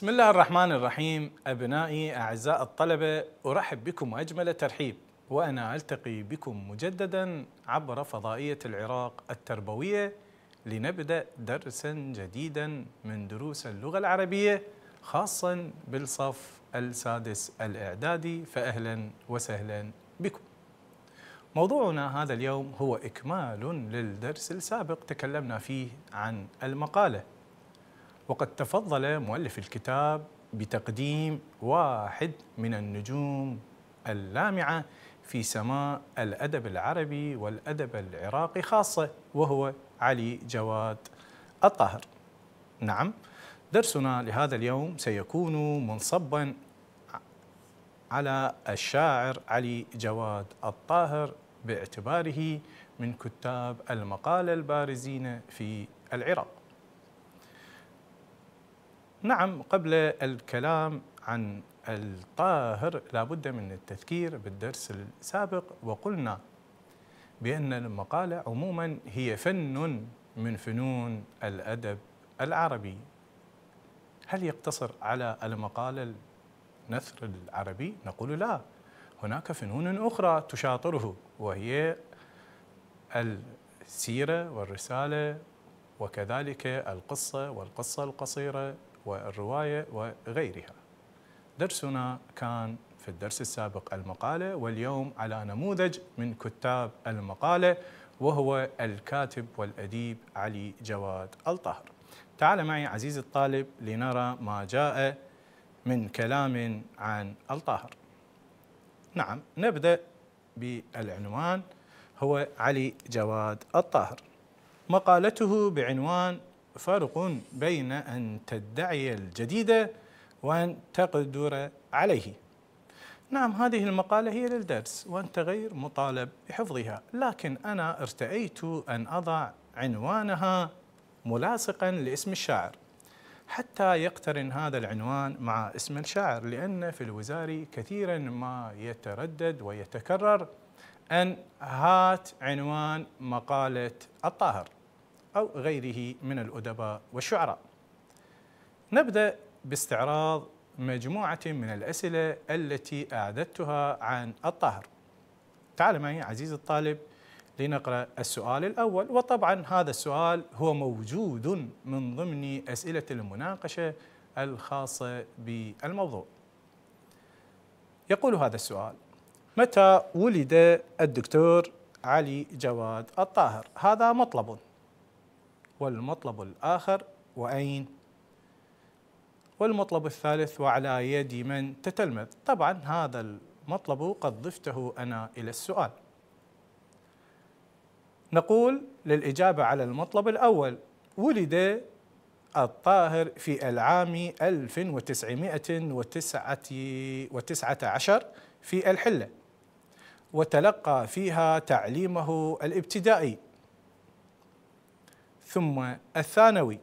بسم الله الرحمن الرحيم أبنائي أعزاء الطلبة أرحب بكم أجمل ترحيب وأنا ألتقي بكم مجددا عبر فضائية العراق التربوية لنبدأ درسا جديدا من دروس اللغة العربية خاصا بالصف السادس الإعدادي فأهلا وسهلا بكم موضوعنا هذا اليوم هو إكمال للدرس السابق تكلمنا فيه عن المقالة وقد تفضل مؤلف الكتاب بتقديم واحد من النجوم اللامعة في سماء الأدب العربي والأدب العراقي خاصة وهو علي جواد الطاهر نعم درسنا لهذا اليوم سيكون منصبا على الشاعر علي جواد الطاهر باعتباره من كتاب المقالة البارزين في العراق نعم قبل الكلام عن الطاهر لابد من التذكير بالدرس السابق وقلنا بأن المقالة عموما هي فن من فنون الأدب العربي هل يقتصر على المقالة النثر العربي؟ نقول لا هناك فنون أخرى تشاطره وهي السيرة والرسالة وكذلك القصة والقصة القصيرة والرواية وغيرها درسنا كان في الدرس السابق المقالة واليوم على نموذج من كتاب المقالة وهو الكاتب والأديب علي جواد الطاهر تعال معي عزيزي الطالب لنرى ما جاء من كلام عن الطاهر نعم نبدأ بالعنوان هو علي جواد الطاهر مقالته بعنوان فرق بين أن تدعي الجديد وأن تقدر عليه نعم هذه المقالة هي للدرس وأنت غير مطالب بحفظها لكن أنا ارتأيت أن أضع عنوانها ملاصقا لاسم الشاعر حتى يقترن هذا العنوان مع اسم الشاعر لأن في الوزاري كثيرا ما يتردد ويتكرر أن هات عنوان مقالة الطاهر أو غيره من الأدباء والشعراء نبدأ باستعراض مجموعة من الأسئلة التي أعددتها عن الطاهر تعال معي عزيزي الطالب لنقرأ السؤال الأول وطبعا هذا السؤال هو موجود من ضمن أسئلة المناقشة الخاصة بالموضوع يقول هذا السؤال متى ولد الدكتور علي جواد الطاهر هذا مطلب والمطلب الآخر وأين والمطلب الثالث وعلى يد من تتلمذ طبعا هذا المطلب قد ضفته أنا إلى السؤال نقول للإجابة على المطلب الأول ولد الطاهر في العام 1919 في الحلة وتلقى فيها تعليمه الابتدائي ثم الثانوي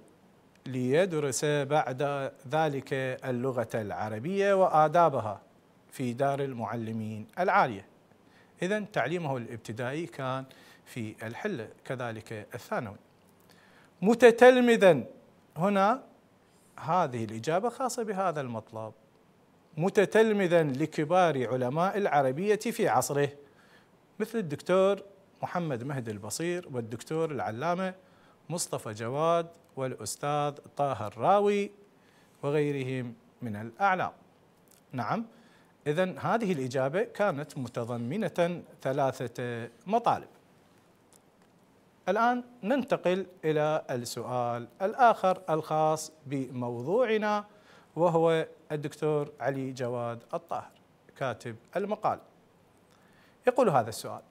ليدرس بعد ذلك اللغة العربية وآدابها في دار المعلمين العالية إذا تعليمه الابتدائي كان في الحلة كذلك الثانوي متتلمذا هنا هذه الإجابة خاصة بهذا المطلب متتلمذا لكبار علماء العربية في عصره مثل الدكتور محمد مهدي البصير والدكتور العلامة مصطفى جواد والأستاذ طه الراوي وغيرهم من الأعلام نعم إذا هذه الإجابة كانت متضمنة ثلاثة مطالب الآن ننتقل إلى السؤال الآخر الخاص بموضوعنا وهو الدكتور علي جواد الطاهر كاتب المقال يقول هذا السؤال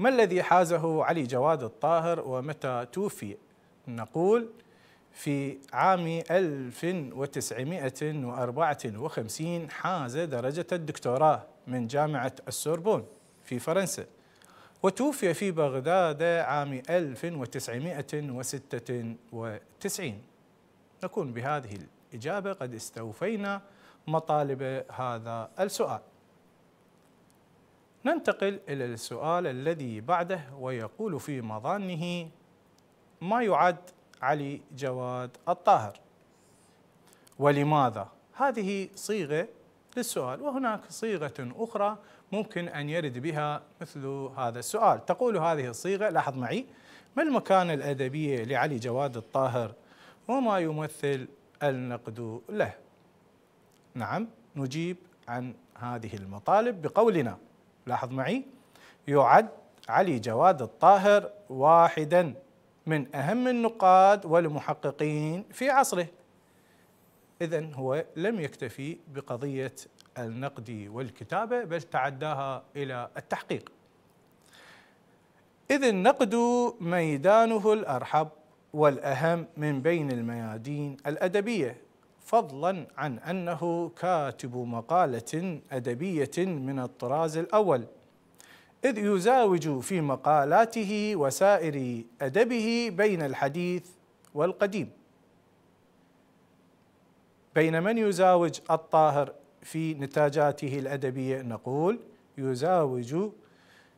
ما الذي حازه علي جواد الطاهر ومتى توفي نقول في عام 1954 حاز درجة الدكتوراه من جامعة السوربون في فرنسا وتوفي في بغداد عام 1996 نكون بهذه الإجابة قد استوفينا مطالب هذا السؤال ننتقل إلى السؤال الذي بعده ويقول في مظانه ما يعد علي جواد الطاهر ولماذا؟ هذه صيغة للسؤال وهناك صيغة أخرى ممكن أن يرد بها مثل هذا السؤال تقول هذه الصيغة لاحظ معي ما المكانة الأدبية لعلي جواد الطاهر وما يمثل النقد له نعم نجيب عن هذه المطالب بقولنا لاحظ معي يعد علي جواد الطاهر واحدا من أهم النقاد والمحققين في عصره إذا هو لم يكتفي بقضية النقد والكتابة بل تعداها إلى التحقيق إذ النقد ميدانه الأرحب والأهم من بين الميادين الأدبية فضلا عن أنه كاتب مقالة أدبية من الطراز الأول إذ يزاوج في مقالاته وسائر أدبه بين الحديث والقديم بين من يزاوج الطاهر في نتاجاته الأدبية نقول يزاوج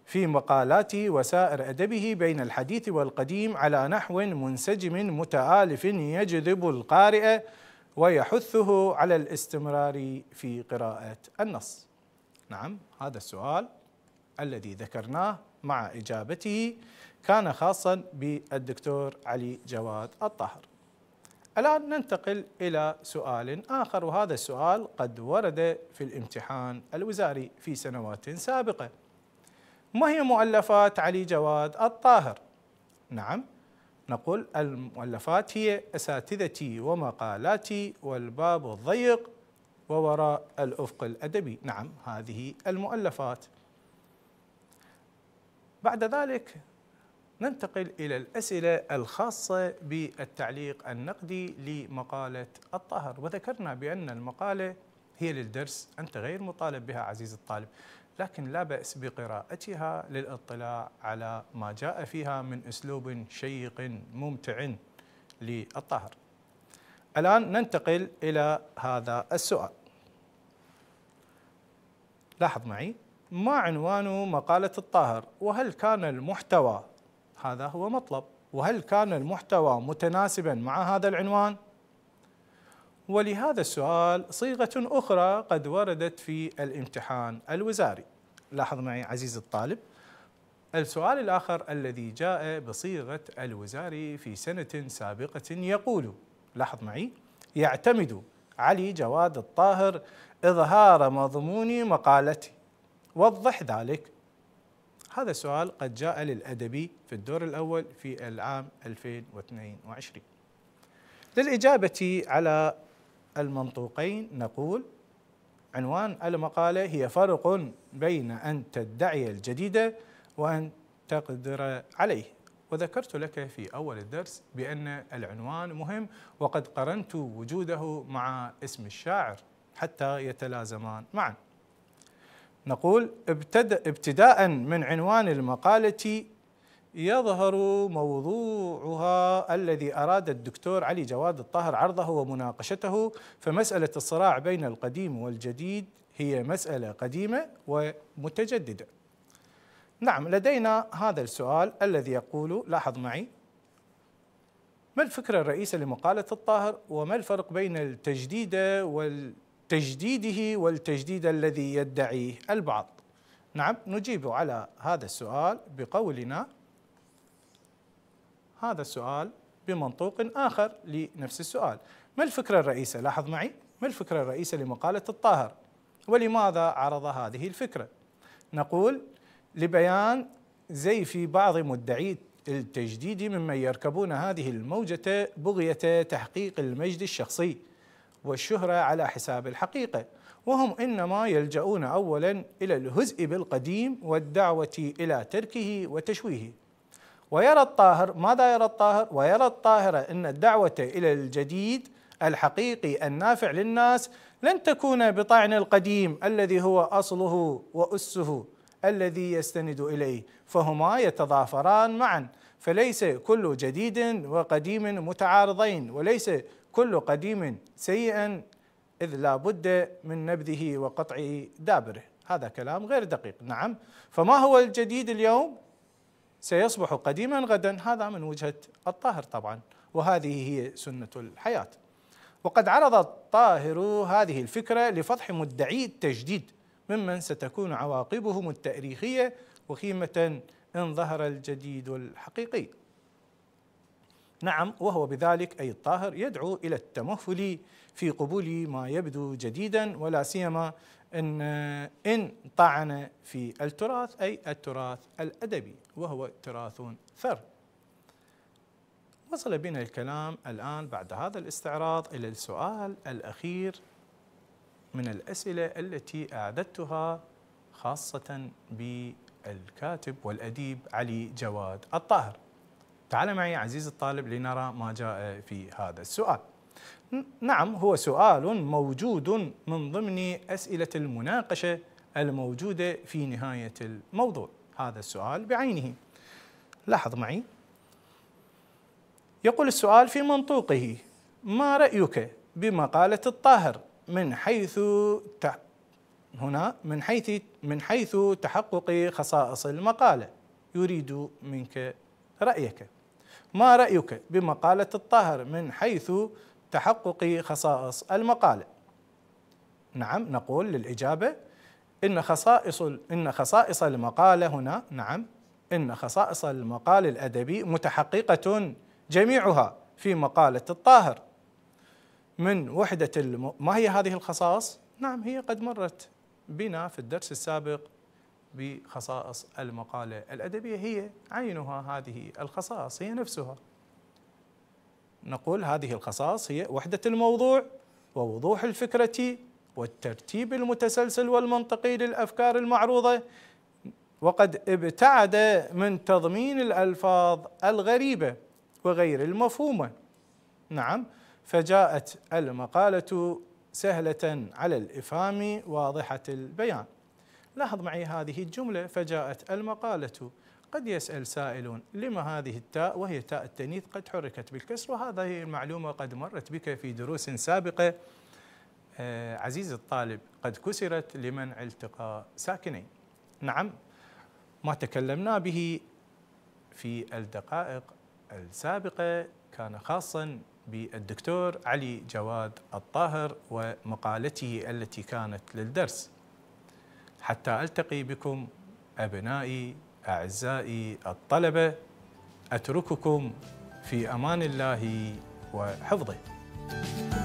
في مقالاته وسائر أدبه بين الحديث والقديم على نحو منسجم متآلف يجذب القارئ ويحثه على الاستمرار في قراءة النص نعم هذا السؤال الذي ذكرناه مع إجابته كان خاصا بالدكتور علي جواد الطاهر الآن ننتقل إلى سؤال آخر وهذا السؤال قد ورد في الامتحان الوزاري في سنوات سابقة ما هي مؤلفات علي جواد الطاهر؟ نعم نقول المؤلفات هي أساتذتي ومقالاتي والباب الضيق ووراء الأفق الأدبي نعم هذه المؤلفات بعد ذلك ننتقل إلى الأسئلة الخاصة بالتعليق النقدي لمقالة الطاهر وذكرنا بأن المقالة هي للدرس أنت غير مطالب بها عزيزي الطالب لكن لا بأس بقراءتها للاطلاع على ما جاء فيها من أسلوب شيق ممتع للطاهر الآن ننتقل إلى هذا السؤال لاحظ معي ما عنوان مقالة الطاهر وهل كان المحتوى هذا هو مطلب وهل كان المحتوى متناسبا مع هذا العنوان؟ ولهذا السؤال صيغة أخرى قد وردت في الامتحان الوزاري لاحظ معي عزيزي الطالب السؤال الآخر الذي جاء بصيغة الوزاري في سنة سابقة يقول لاحظ معي يعتمد علي جواد الطاهر إظهار مضمون مقالتي وضح ذلك هذا السؤال قد جاء للأدبي في الدور الأول في العام 2022 للإجابة على المنطوقين نقول عنوان المقالة هي فرق بين أن تدعي الجديد وأن تقدر عليه وذكرت لك في أول الدرس بأن العنوان مهم وقد قرنت وجوده مع اسم الشاعر حتى يتلازمان معا نقول ابتداء من عنوان المقالة يظهر موضوعها الذي أراد الدكتور علي جواد الطاهر عرضه ومناقشته فمسألة الصراع بين القديم والجديد هي مسألة قديمة ومتجددة نعم لدينا هذا السؤال الذي يقول لاحظ معي ما الفكرة الرئيسة لمقالة الطاهر وما الفرق بين التجديد والتجديده والتجديد الذي يدعيه البعض نعم نجيب على هذا السؤال بقولنا هذا السؤال بمنطوق آخر لنفس السؤال ما الفكرة الرئيسة لاحظ معي ما الفكرة الرئيسة لمقالة الطاهر ولماذا عرض هذه الفكرة نقول لبيان زي في بعض مدعي التجديد ممن يركبون هذه الموجة بغية تحقيق المجد الشخصي والشهرة على حساب الحقيقة وهم إنما يلجؤون أولا إلى الهزء بالقديم والدعوة إلى تركه وتشويهه ويرى الطاهر ماذا يرى الطاهر ويرى الطاهرة أن الدعوة إلى الجديد الحقيقي النافع للناس لن تكون بطعن القديم الذي هو أصله وأسه الذي يستند إليه فهما يتضافران معا فليس كل جديد وقديم متعارضين وليس كل قديم سيئا إذ لا بد من نبذه وقطع دابره هذا كلام غير دقيق نعم فما هو الجديد اليوم سيصبح قديما غدا هذا من وجهة الطاهر طبعا وهذه هي سنة الحياة وقد عرض الطاهر هذه الفكرة لفضح مدعي التجديد ممن ستكون عواقبهم التاريخية وخيمة إن ظهر الجديد الحقيقي نعم وهو بذلك أي الطاهر يدعو إلى التمهل في قبول ما يبدو جديدا ولا سيما ان ان طعن في التراث اي التراث الادبي وهو تراث ثر. وصل بنا الكلام الان بعد هذا الاستعراض الى السؤال الاخير من الاسئله التي اعددتها خاصه بالكاتب والاديب علي جواد الطاهر. تعال معي عزيزي الطالب لنرى ما جاء في هذا السؤال. نعم هو سؤال موجود من ضمن أسئلة المناقشة الموجودة في نهاية الموضوع هذا السؤال بعينه لاحظ معي يقول السؤال في منطوقه ما رأيك بمقالة الطاهر من حيث هنا من حيث من حيث تحقق خصائص المقالة يريد منك رأيك ما رأيك بمقالة الطاهر من حيث تحقق خصائص المقالة نعم نقول للإجابة إن خصائص إن خصائص المقالة هنا نعم إن خصائص المقال الأدبي متحققة جميعها في مقالة الطاهر من وحدة الم... ما هي هذه الخصائص؟ نعم هي قد مرت بنا في الدرس السابق بخصائص المقالة الأدبية هي عينها هذه الخصائص هي نفسها نقول هذه الخصائص هي وحدة الموضوع ووضوح الفكرة والترتيب المتسلسل والمنطقي للأفكار المعروضة وقد ابتعد من تضمين الألفاظ الغريبة وغير المفهومة نعم فجاءت المقالة سهلة على الإفهام واضحة البيان لاحظ معي هذه الجملة فجاءت المقالة قد يسأل سائل لما هذه التاء وهي تاء التنيث قد حركت بالكسر وهذه المعلومة قد مرت بك في دروس سابقة آه، عزيزي الطالب قد كسرت لمنع التقاء ساكنين نعم ما تكلمنا به في الدقائق السابقة كان خاصا بالدكتور علي جواد الطاهر ومقالته التي كانت للدرس حتى ألتقي بكم أبنائي أعزائي الطلبة أترككم في أمان الله وحفظه.